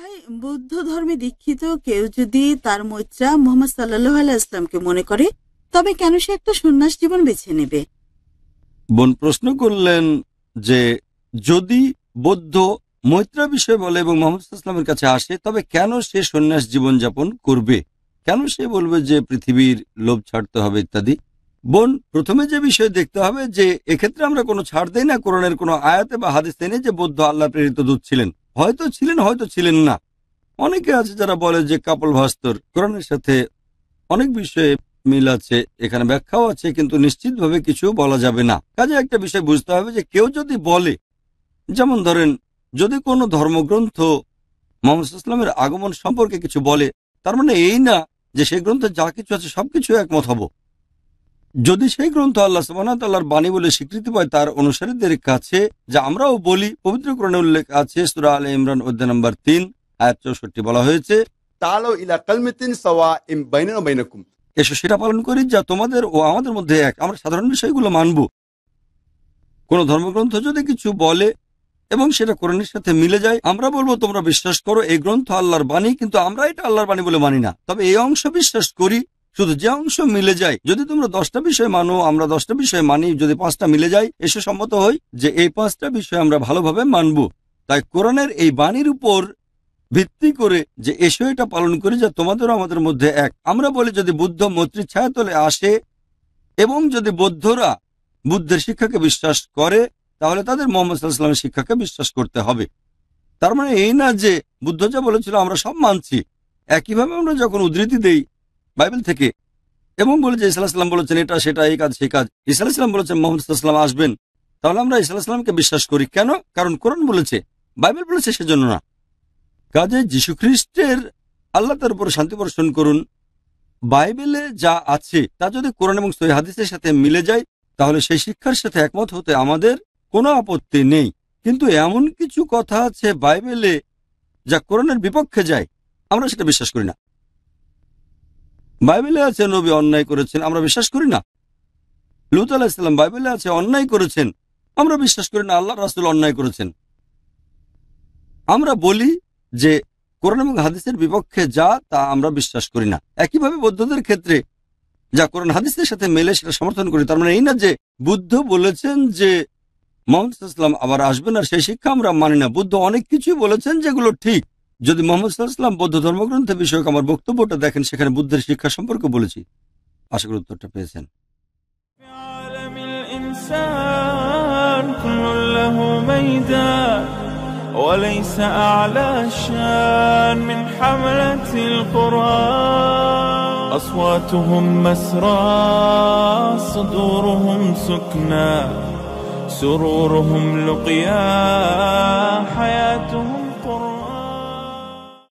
ভাই বৌদ্ধ ধর্মে দীক্ষিত কেউ যদি তার মৈত্রা মোহাম্মদ সাল্লাহ আলাইসলামকে মনে করে তবে কেন সে একটা সন্ন্যাস জীবন বেছে নেবে বোন প্রশ্ন করলেন যে যদি বৌদ্ধ মৈত্রা বিষয় বলে এবং মোহাম্মদ ইসলামের কাছে আসে তবে কেন সে সন্ন্যাস জীবন যাপন করবে কেন সে বলবে যে পৃথিবীর লোভ ছাড়তে হবে ইত্যাদি বোন প্রথমে যে বিষয় দেখতে হবে যে এক্ষেত্রে আমরা কোনো ছাড় দেই না কোরআনের কোনো আয়াতে বা হাদিস নেই যে বৌদ্ধ আল্লাহ প্রেরিত দূত ছিলেন হয়তো ছিলেন হয়তো ছিলেন না অনেকে আছে যারা বলে যে কাপল ভাস্তর কোরআনের সাথে অনেক বিষয়ে মিল আছে এখানে ব্যাখ্যাও আছে কিন্তু নিশ্চিতভাবে কিছু বলা যাবে না কাজে একটা বিষয় বুঝতে হবে যে কেউ যদি বলে যেমন ধরেন যদি কোনো ধর্মগ্রন্থ মোহাম্মদ ইসলামের আগমন সম্পর্কে কিছু বলে তার মানে এই না যে সেই গ্রন্থে যা কিছু আছে সবকিছু একমত হব যদি সেই গ্রন্থ আল্লাহ সুবাহর বাণী বলে স্বীকৃতি পায় তার অনুসারীদের কাছে যা আমরাও বলি পবিত্র কোরআনে উল্লেখ আছে সুরা আল ইমরান অধ্যায় নম্বর তিন আয় চৌষট্টি বলা হয়েছে এসো সেটা পালন করি যা তোমাদের ও আমাদের মধ্যে এক আমরা সাধারণ বিষয়গুলো মানব কোন ধর্মগ্রন্থ যদি কিছু বলে এবং সেটা কোরআনের সাথে মিলে যায় আমরা বলবো তোমরা বিশ্বাস করো এই গ্রন্থ আল্লাহর বাণী কিন্তু আমরা এটা আল্লাহর বাণী বলে মানি না তবে এই অংশ বিশ্বাস করি শুধু যে অংশ মিলে যায় যদি তোমরা দশটা বিষয় মানো আমরা দশটা বিষয় মানি যদি পাঁচটা মিলে যায় এসে সম্মত হই যে এই পাঁচটা বিষয় আমরা ভালোভাবে মানব তাই কোরআনের এই বাণীর উপর ভিত্তি করে যে এসে এটা পালন করি যে তোমাদের আমাদের মধ্যে এক আমরা বলি যদি বুদ্ধ মৈত্রী ছায়াতলে আসে এবং যদি বৌদ্ধরা বুদ্ধের শিক্ষাকে বিশ্বাস করে তাহলে তাদের মোহাম্মদ সাল্লাহামের শিক্ষাকে বিশ্বাস করতে হবে তার মানে এই না যে বুদ্ধ যা বলেছিল আমরা সব মানছি একইভাবে আমরা যখন উদ্ধৃতি দেই বাইবেল থেকে এবং বলে যে ইসলাম বলেছেন এটা সেটা এই কাজ সেই কাজ ইসলাম বলেছেন মোহাম্মদ ইসলাম আসবেন তাহলে আমরা ইসলামকে বিশ্বাস করি কেন কারণ কোরআন বলেছে বাইবেল বলেছে সেজন্য না কাজে যীশু খ্রিস্টের আল্লাহ তার উপর শান্তি বর্ষণ করুন বাইবেলে যা আছে তা যদি কোরআন এবং সহি হাদিসের সাথে মিলে যায় তাহলে সেই শিক্ষার সাথে একমত হতে আমাদের কোনো আপত্তি নেই কিন্তু এমন কিছু কথা আছে বাইবেলে যা কোরআনের বিপক্ষে যায় আমরা সেটা বিশ্বাস করি না বাইবেলে আছে নবী অন্যায় করেছেন আমরা বিশ্বাস করি না লুত আলাহিসাল্লাম বাইবেলে আছে অন্যায় করেছেন আমরা বিশ্বাস করি না আল্লাহ রাসুল অন্যায় করেছেন আমরা বলি যে কোরআন এবং হাদিসের বিপক্ষে যা তা আমরা বিশ্বাস করি না একইভাবে বৌদ্ধদের ক্ষেত্রে যা কোরআন হাদিসের সাথে মেলে সেটা সমর্থন করি তার মানে এই না যে বুদ্ধ বলেছেন যে মোহাম্মদ আবার আসবেন আর সেই শিক্ষা আমরা মানি না বুদ্ধ অনেক কিছুই বলেছেন যেগুলো ঠিক যদি মোহাম্মদ সাল্লাহাম বৌদ্ধ ধর্মগ্রন্থ বিষয়ক আমার বক্তব্যটা দেখেন সেখানে বুদ্ধের শিক্ষা সম্পর্কে বলেছি আশা করি উত্তরটা পেয়েছেন وليس أعلى الشان أصواتهم مسرى صدورهم سكنى سرورهم لقيا حياتهم